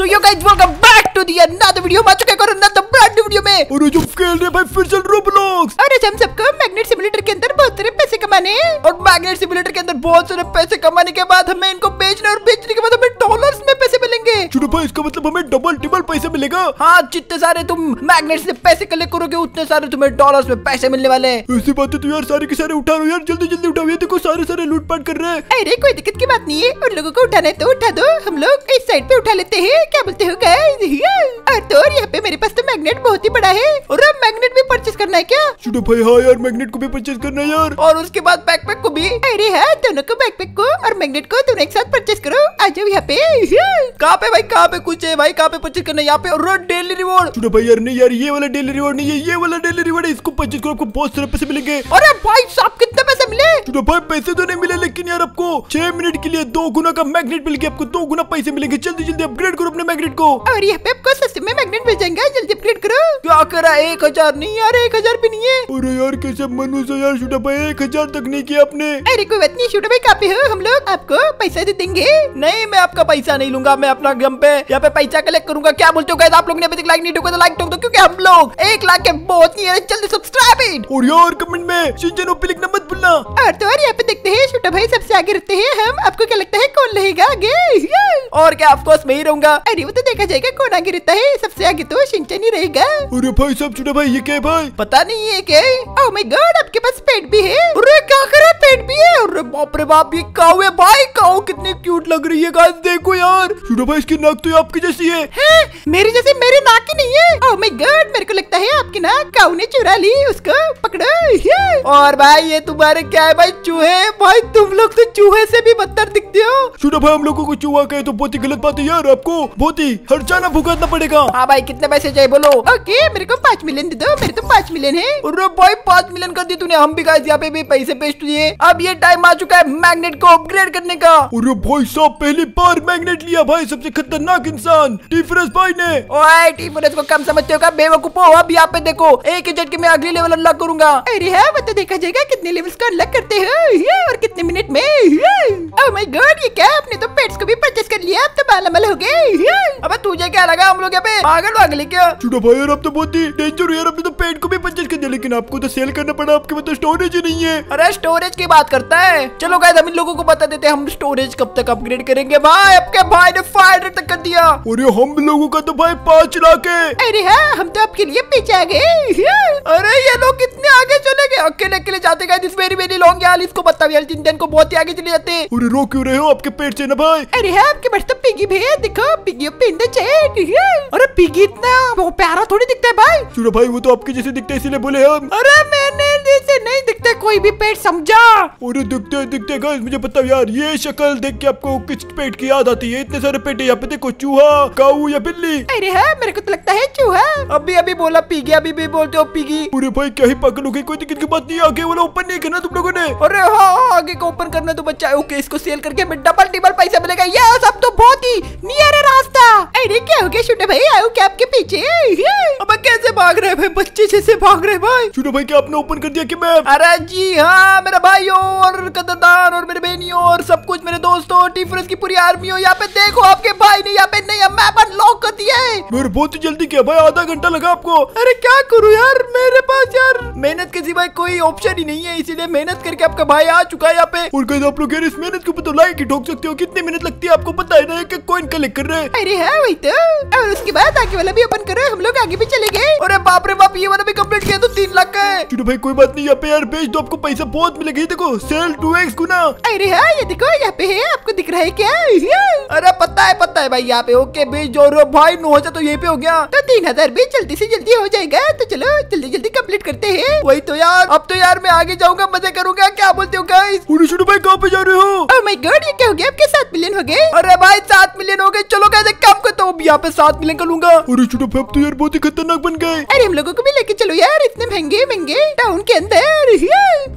So you guys, welcome back to the another video आ चुके और अनदर ब्रांड न्यू वीडियो में और जो खेल रहे भाई फिर चल रोब्लॉक्स अरे हम सबको मैग्नेट सिमुलेटर के अंदर बहुत सारे पैसे कमाने और मैग्नेट सिमुलेटर के अंदर बहुत सारे पैसे कमाने के बाद हमें इनको बेचने और बेचने के बाद हमें डॉलर्स में पैसे मिलेंगे चलो भाई इसका मतलब हमें डबल ट्रिपल पैसे मिलेगा हां जितने सारे तुम मैग्नेट से पैसे कलेक्ट करोगे उतने सारे तुम्हें डॉलर्स में पैसे मिलने वाले ऐसी बात है तो यार सारे के सारे उठा लो यार जल्दी जल्दी उठाओ ये देखो सारे सारे लूटपाट कर रहे हैं अरे कोई दिक्कत की बात नहीं है उन लोगों को उठाने तो उठा दो हम लोग इस साइड पे उठा लेते हैं क्या बोलते हो गाइस ये हाँ, तो और यहाँ पे मेरे पास तो मैग्नेट बहुत ही बड़ा है और अब मैग्नेट भी परचेज करना है क्या छोटो भाई हाँ यार मैग्नेट को भी परचेज करना है यार और उसके बाद बैकपैक को भी अरे हाँ दोनों को बैकपैक को और मैग्नेट को दोनों एक साथ परचेज करो आज यहाँ पे हाँ। कहाँ पे भाई कहाँ पे कुछ है भाई कहाँ पे परचेज करना है यहाँ पे और डेली रिवॉर्ड छोटो भाई यार नहीं यार ये वाला डेली रिवॉर्ड नहीं है ये वाला डेली रिवॉर्ड है इसको परचेज करो आपको बहुत सारे पैसे मिलेंगे और भाई साहब कितने पैसे मिले छोटो भाई पैसे तो नहीं मिले लेकिन यार आपको छह मिनट के लिए दो गुना का मैग्नेट मिल गया आपको दो गुना पैसे मिलेंगे जल्दी जल्दी अपग्रेड करो अपने मैग्नेट को और यहाँ पे आपको सस्ते में मैग्नेट मिल जाएंगे जल्दी अपग्रेड करो क्या करा एक हजार नहीं यार एक हजार भी नहीं है अरे यार कैसे मनुष्य यार छोटा भाई एक हजार तक नहीं किया अपने अरे कोई बात नहीं छोटा भाई काफी हो हम लोग आपको पैसा दे देंगे नहीं मैं आपका पैसा नहीं लूंगा मैं अपना गम पे यहाँ पे पैसा कलेक्ट करूंगा क्या बोलते हो आप लोग ने अभी तक लाइक नहीं ठोका तो लाइक ठोक तो दो क्योंकि हम लोग एक लाख के बहुत ही जल्दी सब्सक्राइब और यार कमेंट में सिंचन पे लिखना मत भूलना और तो और यहाँ पे देखते हैं छोटा भाई सबसे आगे रहते हैं हम आपको क्या लगता है कौन रहेगा आगे और क्या ऑफकोर्स मैं ही रहूंगा अरे वो तो देखा जाएगा कौन आगे रहता है सबसे आगे तो सिंचन ही रहेगा अरे भाई सब छोटे भाई ये क्या भाई पता नहीं ये क्या है ओह माय गॉड आपके पास पेट भी है अरे क्या करे पेट भी है अरे बाप रे बाप ये काऊ है भाई काऊ कितनी क्यूट लग रही है गाइस देखो यार छोटे भाई इसकी नाक तो आपकी जैसी है, है? मेरी जैसी मेरी नाक ही नहीं है ओह माय गॉड मेरे को लगता है आपकी नाक काऊ ने चुरा ली उसको पकड़ो और भाई ये तुम्हारे क्या है भाई चूहे भाई तुम लोग तो चूहे से भी बदतर दिखते हो छोटा भाई हम लोगों को चूहा कहे तो बहुत ही गलत बात है यार आपको बहुत ही हर हर्जाना भुगतना पड़ेगा हाँ भाई कितने पैसे चाहिए बोलो ओके मेरे को पाँच मिलियन दे दो मेरे तो पाँच मिलियन है अरे भाई पाँच मिलियन कर दी तूने हम भी गाइस यहाँ पे भी पैसे पेश दिए अब ये टाइम आ चुका है मैग्नेट को अपग्रेड करने का अरे भाई साहब पहली बार मैग्नेट लिया भाई सबसे खतरनाक इंसान टीफरस भाई ने ओए टीफरस को कम समझते होगा बेवकूफो अब यहाँ पे देखो एक ही झटके में अगले लेवल अनलॉक करूंगा अरे है हाँ, वो तो देखा जाएगा कितने लेवल को अनलॉक करते हैं हाँ, और कितने मिनट में ओह माय गॉड ये क्या आपने तो पेट्स को भी परचेस कर लिया ये अब तो बालमल हो गए अबे तुझे क्या लगा हम लोग यहाँ पे पागल क्या छोटा भाई यार अब तो बहुत ही डेंजर यार अपने तो पेट को भी परचेज कर दिया लेकिन आपको तो सेल करना पड़ा आपके पास तो स्टोरेज ही नहीं है अरे स्टोरेज की बात करता है चलो गाय हम इन लोगों को बता देते हम स्टोरेज कब तक अपग्रेड करेंगे भाई आपके भाई ने फाइव तक कर दिया और हम लोगो का तो भाई पाँच लाख है अरे हाँ हम तो आपके लिए पीछे आ गए अरे ये लोग कितने आगे चले गए अकेले अकेले जाते गए दिस वेरी वेरी लॉन्ग यार इसको बता यार जिन को बहुत ही आगे चले जाते अरे रो क्यों रहे हो आपके पेट से ना भाई अरे है हाँ, आपके आज तो पिगी भैया देखो पिगी पिंड अरे पिगी इतना वो प्यारा थोड़ी दिखता है भाई चूड़ा भाई वो तो आपके जैसे दिखते इसीलिए बोले हम अरे मैंने जैसे नहीं दिखते कोई भी पेट समझा अरे दिखते दिखते गर्ल्स मुझे पता यार ये शक्ल देख के आपको किस पेट की याद आती है इतने सारे पेट यहाँ पे देखो चूहा काऊ या बिल्ली अरे है हाँ, मेरे को तो लगता है चूहा अभी अभी बोला पिगी अभी भी बोलते हो पिगी अरे भाई क्या ही पकड़ोगे कोई दिक्कत की बात नहीं आगे वाला ओपन नहीं करना तुम लोगों ने अरे हाँ आगे को ओपन करना तो बच्चा ओके इसको सेल करके डबल टिबल पैसा मिलेगा ये सब तो बहुत ही नियर है रास्ता अरे क्या हो गया छोटे भाई आयो क्या आपके पीछे अब कैसे भाग रहे भाई बच्चे जैसे भाग रहे भाई छोटे भाई क्या आपने ओपन कर दिया कि मैं अरे जी हाँ मेरा भाई और कदरदान और मेरे बहनियों और सब कुछ मेरे दोस्तों टिफरेंस की पूरी आर्मी हो यहाँ पे देखो आपके भाई ने यहाँ पे नया मैप अनलॉक कर दिया है मेरे बहुत ही जल्दी किया भाई आधा घंटा लगा आपको अरे क्या करूँ यार मेरे पास यार मेहनत के सिवाय कोई ऑप्शन ही नहीं है इसीलिए मेहनत करके आपका भाई आ चुका है यहाँ पे और आप लोग इस मेहनत के ऊपर तो लाइक ही ठोक सकते हो कितनी मेहनत लगती है आपको पता है रहे कि कौन क्लिक कर रहे हैं अरे हाँ वही तो और उसके बाद आगे वाला भी ओपन करो हम लोग आगे भी चले गए अरे बाप रे बाप ये वाला भी कम्प्लीट किया तो तीन लाख का है चलो भाई कोई बात नहीं यहाँ पे यार भेज दो आपको पैसा बहुत मिलेगा देखो सेल टू एक्स गुना अरे हाँ ये देखो यहाँ पे है आपको दिख रहा है क्या हाँ। अरे पता है पता है भाई यहाँ पे ओके भेज दो भाई नौ हजार तो यही पे हो गया तो तीन हजार भी जल्दी ऐसी जल्दी हो जाएगा तो चलो जल्दी जल्दी कम्प्लीट करते है वही तो यार अब तो यार मैं आगे जाऊँगा मजे करूंगा क्या बोलते हो गाइस भाई कहाँ पे जा रहे हो माय गॉड ये क्या हो गया आपके साथ मिलियन हो गए अरे भाई सात मिलियन हो गए चलो कैसे काम करता हूँ यहाँ पे सात मिलियन कर लूंगा अरे छोटो फेप तो यार बहुत ही खतरनाक बन गए अरे हम लोगों को भी लेके चलो यार इतने महंगे महंगे टाउन के अंदर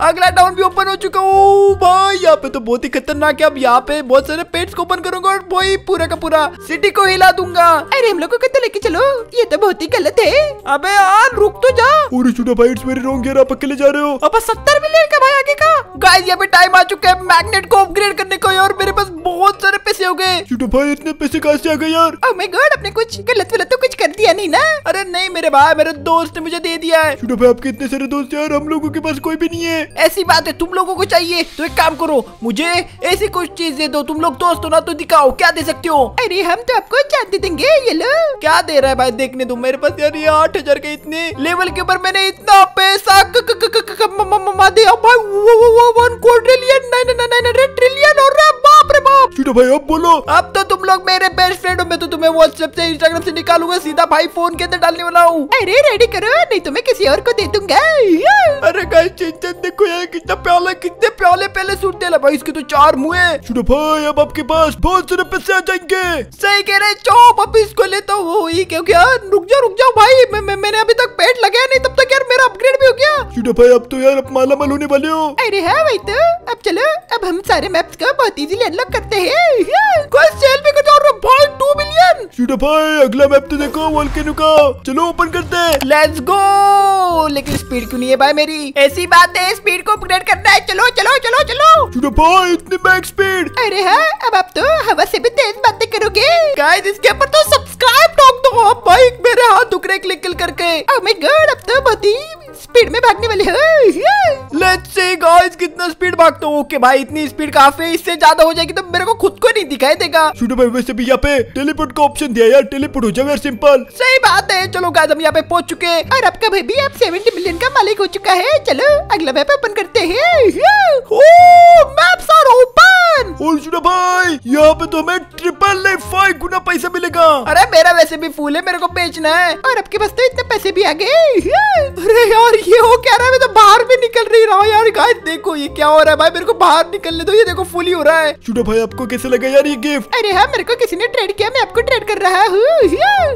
अगला टाउन भी ओपन हो चुका हूँ भाई यहाँ पे तो बहुत ही खतरनाक है अब यहाँ पे बहुत सारे पेट्स को ओपन करूंगा और वही पूरा का पूरा सिटी को हिला दूंगा अरे हम लोगों को तो लेके चलो ये तो बहुत ही गलत है अबे यार रुक तो जा अरे छोटा भाई इट्स वेरी रॉन्ग आप अकेले जा रहे हो अब सत्तर मिलियन का भाई आगे का गाइस यहाँ पे टाइम आ चुका है मैग्नेट को अपग्रेड करने का और मेरे पास बहुत सारे पैसे हो गए छोटू भाई इतने पैसे कहा से आ गए यार ओ माय गॉड आपने कुछ गलत वलत तो कुछ कर दिया नहीं ना अरे नहीं मेरे भाई मेरे दोस्त ने मुझे दे दिया है छोटू भाई आपके इतने सारे दोस्त यार हम लोगों के पास कोई भी नहीं है ऐसी बात है तुम लोगों को चाहिए तो एक काम करो मुझे ऐसी कुछ चीज दे दो तुम लोग दोस्त हो ना तो दिखाओ क्या दे सकते हो अरे हम तो आपको चांदी देंगे ये लो क्या दे रहा है भाई देखने दो मेरे पास यार ये आठ हजार के इतने लेवल के ऊपर मैंने इतना पैसा दिया भाई one trillion nine nine nine trillion बोलो भाई अब बोलो अब तो तुम लोग मेरे बेस्ट फ्रेंड हो मैं तो तुम्हें व्हाट्सएप से इंस्टाग्राम से निकालूंगा सीधा भाई फोन के अंदर डालने वाला हूँ अरे रेडी करो नहीं तुम्हें तो किसी और को दे दूंगा अरे चिंतन देखो यार कितना प्याले कितने प्याले पहले सूट दे भाई इसके तो चार मुँह है छोड़ो भाई अब आपके पास बहुत सारे पैसे आ जाएंगे सही कह रहे चौप अब इसको लेता हूँ क्योंकि यार रुक जाओ रुक जाओ भाई अब तो यार अब माला मल होने वाले हो अरे हाँ भाई तो अब चलो अब हम सारे मैप्स का बहुत इजीली अनलॉक करते हैं हाँ। भाई अगला मैप तो देखो वॉल्केनो का चलो ओपन करते हैं लेट्स गो लेकिन स्पीड क्यों नहीं है भाई मेरी ऐसी बात है स्पीड को अपग्रेड करना है चलो चलो चलो चलो छोटा भाई इतनी बैक स्पीड अरे हाँ अब आप तो हवा से भी तेज बातें करोगे गाइस इसके ऊपर तो सब्सक्राइब ठोक दो भाई मेरे हाथ दुख रहे क्लिक करके अब मैं गॉड अब तो बहुत ही स्पीड में भागने वाले लेट्स से गाइस कितना स्पीड भागता हूँ ओके भाई इतनी स्पीड काफी है इससे ज्यादा हो जाएगी तो मेरे को खुद को नहीं दिखाई देगा छोटू भाई वैसे भी यहाँ पे टेलीपोर्ट का ऑप्शन दिया यार टेलीपोर्ट हो जाए सिंपल सही बात है चलो गाइस हम यहाँ पे पहुँच चुके हैं और आपका भाई भी आप सेवेंटी मिलियन का मालिक हो चुका है चलो अगला मैप ओपन करते है ओ, मैप आर ओपन कौन और सुनो भाई यहाँ पे तो हमें ट्रिपल ले फाइव गुना पैसा मिलेगा अरे मेरा वैसे भी फूल है मेरे को बेचना है और आपके पास तो इतने पैसे भी आ गए अरे यार ये हो क्या रहा है मैं तो बाहर भी निकल रही रहा यार गाइस देखो ये क्या हो रहा है भाई मेरे को बाहर निकलने दो ये देखो फूल ही हो रहा है सुनो भाई आपको कैसे लगा यार ये गिफ्ट अरे हाँ मेरे को किसी ने ट्रेड किया मैं आपको ट्रेड कर रहा हूँ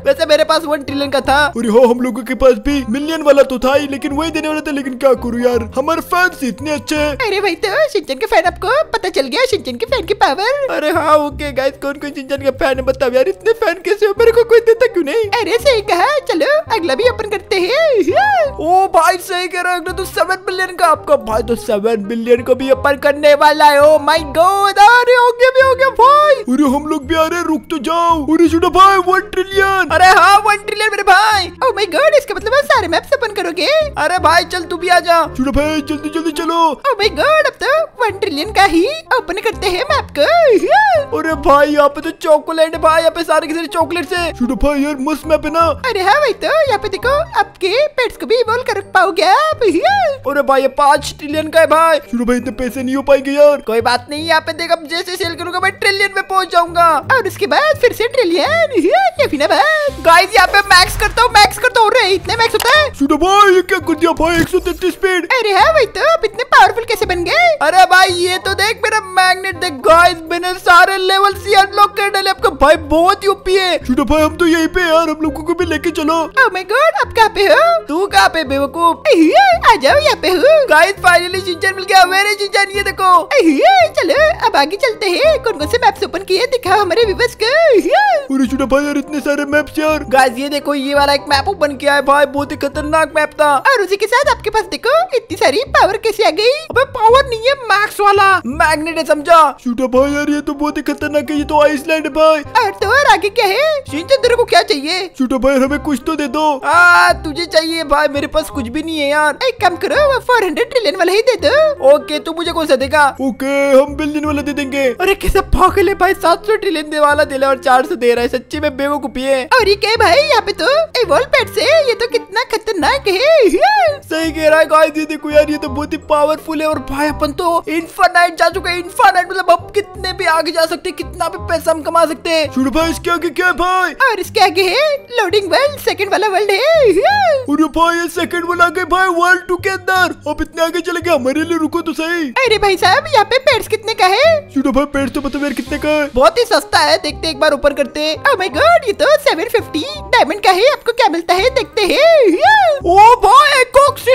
वैसे मेरे पास वन ट्रिलियन का था अरे हो हाँ, हम लोगों के पास भी मिलियन वाला तो था ही लेकिन वही देने वाला था लेकिन क्या करूँ यार हमारे फैंस इतने अच्छे अरे भाई तो सिंचन के फैन आपको पता चल गया जिंजन के फैन के पावर अरे हाँ ओके गाइस कौन कौन चिंचन का फैन है बताओ यार इतने फैन कैसे हो मेरे को कोई देता क्यों नहीं अरे सही कहा चलो अगला भी ओपन करते हैं ओ भाई सही कह रहा अगला तो सेवन बिलियन का आपका भाई तो सेवन बिलियन को भी ओपन करने वाला है ओ माय गॉड अरे हो गया भी हो गया भाई अरे हम लोग भी आ रहे रुक तो जाओ अरे छोटा भाई वन ट्रिलियन अरे हाँ वन ट्रिलियन मेरे भाई ओ माय गॉड इसके मतलब आप सारे मैप ओपन करोगे अरे भाई चल तू भी आ जा छोटा भाई जल्दी जल्दी चलो ओ माय गॉड अब तो वन ट्रिलियन का ही ओपन कर करते हैं मैप का अरे भाई यहाँ पे तो चॉकलेट भाई यहाँ पे सारे के सारे चॉकलेट से छोटो भाई यार मस्त मैप है ना अरे हाँ भाई तो यहाँ पे देखो आपके पेट्स को भी इवॉल्व कर पाओगे आप अरे भाई ये पाँच ट्रिलियन का है भाई छोटो भाई इतने पैसे नहीं हो पाएंगे यार कोई बात नहीं यहाँ पे देख अब जैसे सेल करूंगा मैं ट्रिलियन में पहुंच जाऊंगा और उसके बाद फिर से ट्रिलियन ये भी ना भाई गाइस यहाँ पे मैक्स करता हूँ मैक्स करता हूँ इतने मैक्स होता है छोटो भाई ये क्या कर दिया भाई एक स्पीड अरे हाँ भाई तो आप इतने पावरफुल कैसे बन गए अरे भाई ये तो देख मेरा मैग्नेट मिनट देख गाइस मैंने सारे लेवल सी अनलॉक कर डाले आपका भाई बहुत यूपी है छोटा भाई हम तो यहीं पे यार हम लोगों को भी लेके चलो ओह माय गॉड आप कहाँ पे हो तू कहाँ पे बेवकूफ आ जाओ यहाँ पे हूँ गाइस फाइनली चिंचन मिल गया मेरे चिंचन ये देखो चलो अब आगे चलते हैं कौन कौन से मैप्स ओपन किए दिखाओ हमारे व्यूवर्स को अरे छोटा भाई यार इतने सारे मैप्स यार गाइस ये देखो ये वाला एक मैप ओपन किया है भाई बहुत ही खतरनाक मैप था और उसी के साथ आपके पास देखो इतनी सारी पावर कैसे आ गई अबे पावर नहीं है मैक्स वाला मैग्नेट है समझो गया छोटा भाई यार ये तो बहुत ही खतरनाक है ये तो आइसलैंड भाई और तो और आगे क्या है तेरे को क्या चाहिए छोटा भाई हमें कुछ तो दे दो आ, तुझे चाहिए भाई मेरे पास कुछ भी नहीं है यार एक काम करो फोर हंड्रेड ट्रिलियन वाला ही दे दो ओके तू मुझे कौन सा देगा ओके हम बिलियन वाला दे देंगे अरे कैसा पागल है भाई सात सौ ट्रिलियन दे वाला रहा और चार सौ दे रहा है सच्ची में बेवकूफी है और ये क्या भाई यहाँ पे तो वॉल पेट से ये तो कितना खतरनाक है नहीं कह रहा है गाइस ये देखो यार ये तो बहुत ही पावरफुल है और भाई अपन तो इन्फानाइट जा चुके हैं इन्फानाइट मतलब अब कितने भी आगे जा सकते हैं कितना भी पैसा हम कमा सकते हैं छोड़ भाई इसके आगे क्या भाई और इसके आगे है लोडिंग वर्ल्ड सेकंड वाला वर्ल्ड है और भाई ये सेकंड वाला गए भाई वर्ल्ड टू के अंदर अब इतने आगे चले गए हमारे लिए रुको तो सही अरे भाई साहब यहाँ पे पेड़ कितने का है छोड़ो भाई पेड़ तो बताओ मतलब यार कितने का है बहुत ही सस्ता है देखते एक बार ऊपर करते ओह माय oh ये तो सेवन फिफ्टी डायमंड का है आपको क्या मिलता है देखते है ओ भाई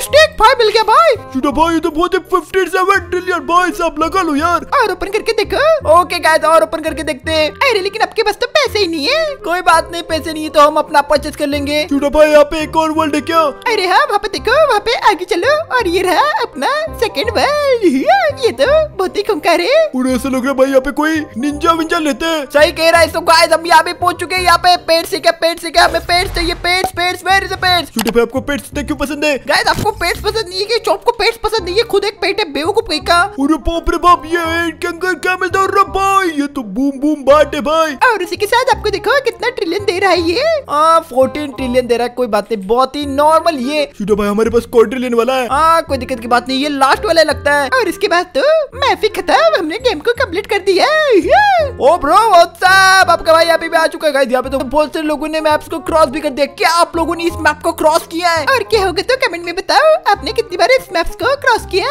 स्टेक भाई मिल गया भाई चूटा भाई तो बहुत ही फिफ्टी सेवन ट्रिलियन भाई सब लगा लो यार और ओपन करके देखो ओके गाइस और ओपन करके देखते हैं अरे लेकिन आपके पास तो पैसे ही नहीं है कोई बात नहीं पैसे नहीं है तो हम अपना परचेज कर लेंगे चूटा भाई यहाँ पे एक और वर्ल्ड है क्या अरे हाँ वहाँ पे देखो वहाँ पे आगे चलो और ये रहा अपना सेकेंड वर्ल्ड हाँ, ये तो बहुत ही खुमकार है पूरे ऐसे लग रहा भाई यहाँ पे कोई निंजा विंजा लेते हैं सही कह रहा है तो गाइस हम यहाँ पे पहुँच चुके हैं यहाँ पे पेड़ से क्या पेड़ से क्या हमें पेड़ चाहिए पेड़ पेड़ पेड़ पेड़ छोटे भाई आपको पेड़ क्यों पसंद है गाइस आपको पेट पसंद नहीं है कि चॉप को पेट पसंद नहीं है खुद एक पेट है बेवकूफ कहीं का अरे बाप रे बाप ये एंड के अंदर क्या मिलता है भाई ये तो बूम बूम बाट है भाई और इसी के साथ आपको देखो कितना ट्रिलियन दे रहा है ये हां 14 ट्रिलियन दे रहा है कोई बात नहीं बहुत ही नॉर्मल ये छोटो भाई हमारे पास क्वाड्रिलियन वाला है हां कोई दिक्कत की बात नहीं ये लास्ट वाला लगता है और इसके बाद तो मैफी खत्म हमने गेम को कंप्लीट कर दिया ओ ब्रो व्हाट्सएप आपका भाई अभी भी आ चुका है गाइस यहां पे तो बहुत से लोगों ने मैप्स को क्रॉस भी कर दिया क्या आप लोगों ने इस मैप को क्रॉस किया है और क्या होगा तो कमेंट में बता बताओ आपने कितनी बार इस मैप्स को क्रॉस किया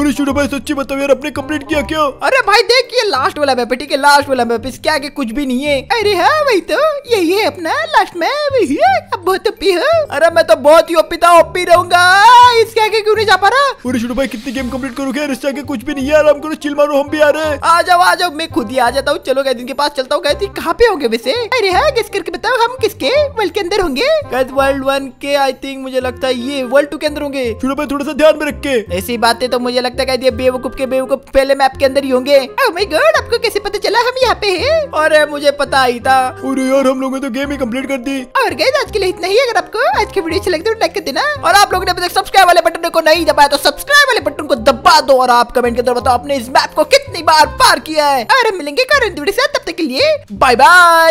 अरे छोटे भाई सच्ची बताओ यार आपने कंप्लीट किया क्या अरे भाई देखिए लास्ट वाला मैप ठीक है लास्ट वाला मैप इसके आगे कुछ भी नहीं है अरे हाँ वही तो यही है अपना लास्ट मैप अब बहुत ओपी हो अरे मैं तो बहुत ही ओपी था ओपी रहूंगा इसके आगे क्यों नहीं जा पा रहा अरे छोटे भाई कितनी गेम कम्प्लीट करोगे इसके आगे कुछ भी नहीं है आराम करो चिल मारो हम भी आ रहे हैं आ जाओ आ जाओ मैं खुद ही आ जाता हूँ चलो गए दिन के पास चलता हूँ गए थी कहाँ पे होंगे वैसे अरे हाँ किस करके बताओ हम किसके वर्ल्ड के अंदर होंगे वर्ल्ड वन के आई थिंक मुझे लगता है ये वर्ल्ड टू के अंदर होंगे छोड़ो भाई थोड़ा सा ध्यान में रखे ऐसी बातें तो मुझे लगता है बेवकूफ के बेवकूफ पहले मैप के अंदर ही होंगे oh आपको कैसे पता चला हम यहाँ पे है और मुझे पता ही था अरे यार हम लोगों ने तो गेम ही कंप्लीट कर दी और गए आज के लिए इतना ही अगर आपको आज की वीडियो अच्छी लगती है तो लाइक कर देना और आप लोगों ने अभी तक सब्सक्राइब वाले बटन को नहीं दबाया तो सब्सक्राइब वाले बटन को दबा दो और आप कमेंट के अंदर बताओ आपने इस मैप को कितनी बार पार किया है और हम मिलेंगे कारण वीडियो से तब तक के लिए बाय बाय